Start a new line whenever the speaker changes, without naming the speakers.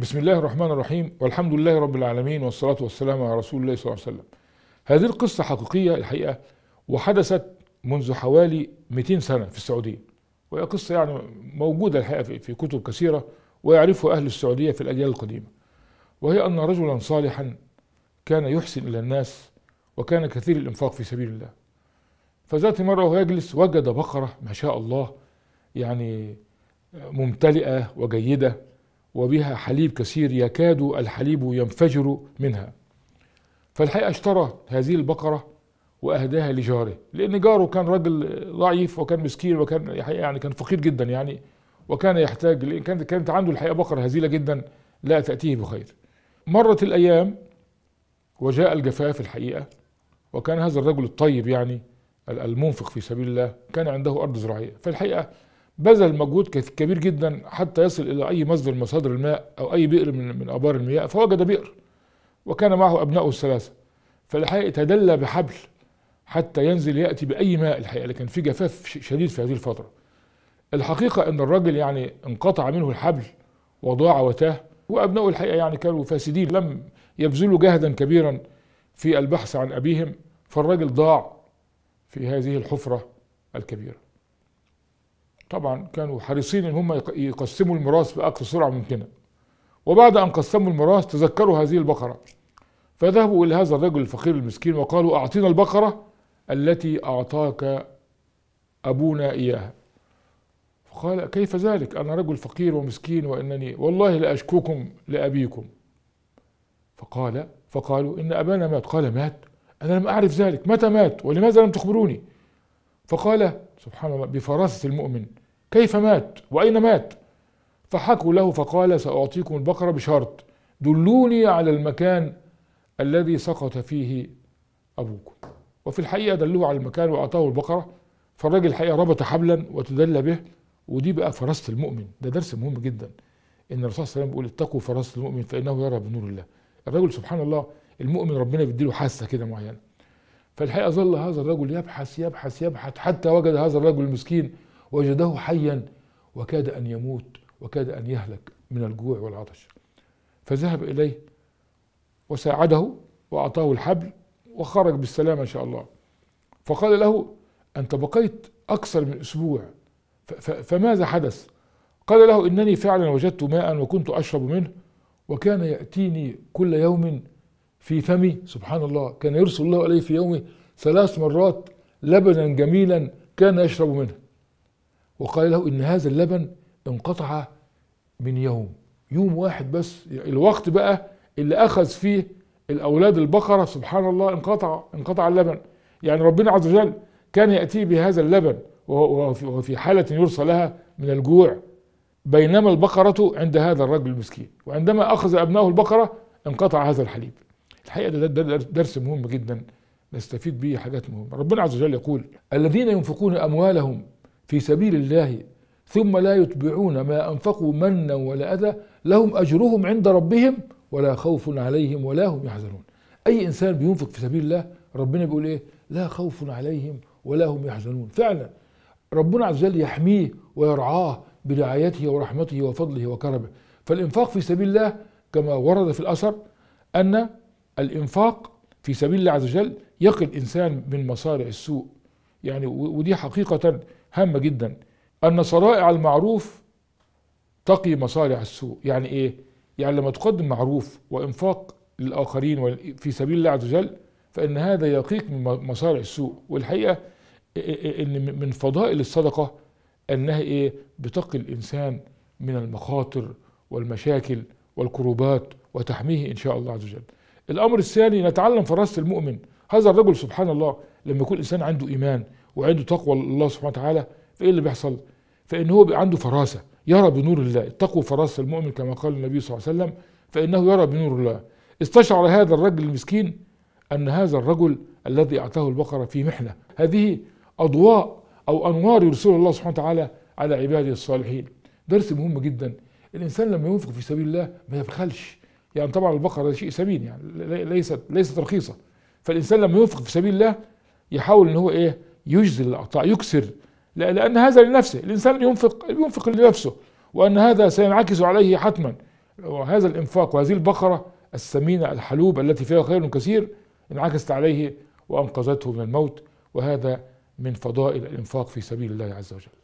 بسم الله الرحمن الرحيم والحمد لله رب العالمين والصلاة والسلام على رسول الله صلى الله عليه وسلم هذه القصة حقيقية الحقيقة وحدثت منذ حوالي 200 سنة في السعودية وهي قصة يعني موجودة الحقيقة في كتب كثيرة ويعرفها أهل السعودية في الأجيال القديمة وهي أن رجلا صالحا كان يحسن إلى الناس وكان كثير الإنفاق في سبيل الله فذات مرة وهو يجلس وجد بقرة ما شاء الله يعني ممتلئة وجيدة وبها حليب كثير يكاد الحليب ينفجر منها فالحقيقة اشترى هذه البقرة وأهداها لجاره لأن جاره كان رجل ضعيف وكان مسكين وكان يعني كان فقير جدا يعني وكان يحتاج لأن كانت كانت عنده الحقيقة بقرة هزيلة جدا لا تأتيه بخير مرت الأيام وجاء الجفاف الحقيقة وكان هذا الرجل الطيب يعني المنفق في سبيل الله كان عنده أرض زراعية فالحقيقة بذل مجهود كبير جدا حتى يصل إلى أي مصدر مصادر الماء أو أي بئر من, من أبار المياه فوجد بئر وكان معه أبنائه الثلاثة فالحقيقة تدلى بحبل حتى ينزل يأتي بأي ماء الحقيقة لكن في جفاف شديد في هذه الفترة الحقيقة أن الرجل يعني انقطع منه الحبل وضاع وتاه وأبنائه الحقيقة يعني كانوا فاسدين لم يبذلوا جهدا كبيرا في البحث عن أبيهم فالرجل ضاع في هذه الحفرة الكبيرة طبعا كانوا حريصين ان هم يقسموا الميراث باقصى سرعه ممكنه وبعد ان قسموا الميراث تذكروا هذه البقره فذهبوا الى هذا الرجل الفقير المسكين وقالوا اعطينا البقره التي اعطاك ابونا اياها فقال كيف ذلك انا رجل فقير ومسكين وانني والله لاشكوكم لابيكم فقال فقالوا ان ابانا مات قال مات انا لم اعرف ذلك متى مات ولماذا لم تخبروني فقال سبحان الله بفراسه المؤمن كيف مات وأين مات فحكوا له فقال سأعطيكم البقرة بشرط دلوني على المكان الذي سقط فيه أبوكم وفي الحقيقة دلوه على المكان وأعطاه البقرة فالراجل الحقيقة ربط حبلا وتدلى به ودي بقى فرست المؤمن ده درس مهم جدا إن الرسول صلى الله عليه وسلم بيقول اتقوا فرست المؤمن فإنه يرى بنور الله الرجل سبحان الله المؤمن ربنا بيديله حاسة كده معينة فالحقيقة ظل هذا الرجل يبحث يبحث يبحث حتى وجد هذا الرجل المسكين وجده حيا وكاد أن يموت وكاد أن يهلك من الجوع والعطش فذهب إليه وساعده وأعطاه الحبل وخرج بالسلامة إن شاء الله فقال له أنت بقيت أكثر من أسبوع فماذا حدث قال له إنني فعلا وجدت ماء وكنت أشرب منه وكان يأتيني كل يوم في فمي سبحان الله كان يرسل الله عليه في يومه ثلاث مرات لبنا جميلا كان يشرب منه وقال له إن هذا اللبن انقطع من يوم يوم واحد بس الوقت بقى اللي أخذ فيه الأولاد البقرة سبحان الله انقطع انقطع اللبن يعني ربنا عز وجل كان يأتي بهذا اللبن وهو في حالة يرسى لها من الجوع بينما البقرة عند هذا الرجل المسكين وعندما أخذ أبنائه البقرة انقطع هذا الحليب الحقيقة ده, ده درس مهم جدا نستفيد به حاجات مهمة ربنا عز وجل يقول الذين ينفقون أموالهم في سبيل الله ثم لا يتبعون ما أنفقوا منا ولا أذى لهم أجرهم عند ربهم ولا خوف عليهم ولا هم يحزنون أي إنسان بينفق في سبيل الله ربنا بيقول إيه لا خوف عليهم ولا هم يحزنون فعلا ربنا عز وجل يحميه ويرعاه برعايته ورحمته وفضله وكرمه فالإنفاق في سبيل الله كما ورد في الأثر أن الإنفاق في سبيل الله عز وجل يقي الإنسان من مصارع السوء يعني ودي حقيقة هامة جدا أن صرائع المعروف تقي مصالح السوء يعني إيه؟ يعني لما تقدم معروف وإنفاق للآخرين في سبيل الله عز وجل فإن هذا يقيك من مصارع السوء والحقيقة إن من فضائل الصدقة أنها إيه؟ بتقي الإنسان من المخاطر والمشاكل والكروبات وتحميه إن شاء الله عز وجل الأمر الثاني نتعلم فراسة المؤمن هذا الرجل سبحان الله لما يكون الإنسان عنده إيمان وعنده تقوى الله سبحانه وتعالى فايه اللي بيحصل؟ فان هو بيبقى عنده فراسه يرى بنور الله التقوى فراسه المؤمن كما قال النبي صلى الله عليه وسلم فانه يرى بنور الله استشعر هذا الرجل المسكين ان هذا الرجل الذي اعطاه البقره في محنه هذه اضواء او انوار يرسلها الله سبحانه وتعالى على عباده الصالحين درس مهم جدا الانسان لما ينفق في سبيل الله ما يبخلش يعني طبعا البقره شيء ثمين يعني ليست ليست رخيصه فالانسان لما ينفق في سبيل الله يحاول ان هو ايه يجزي العطاء يكسر لأن هذا لنفسه الإنسان ينفق ينفق لنفسه وأن هذا سينعكس عليه حتما وهذا الإنفاق وهذه البقرة السمينة الحلوبة التي فيها خير كثير انعكست عليه وأنقذته من الموت وهذا من فضائل الإنفاق في سبيل الله عز وجل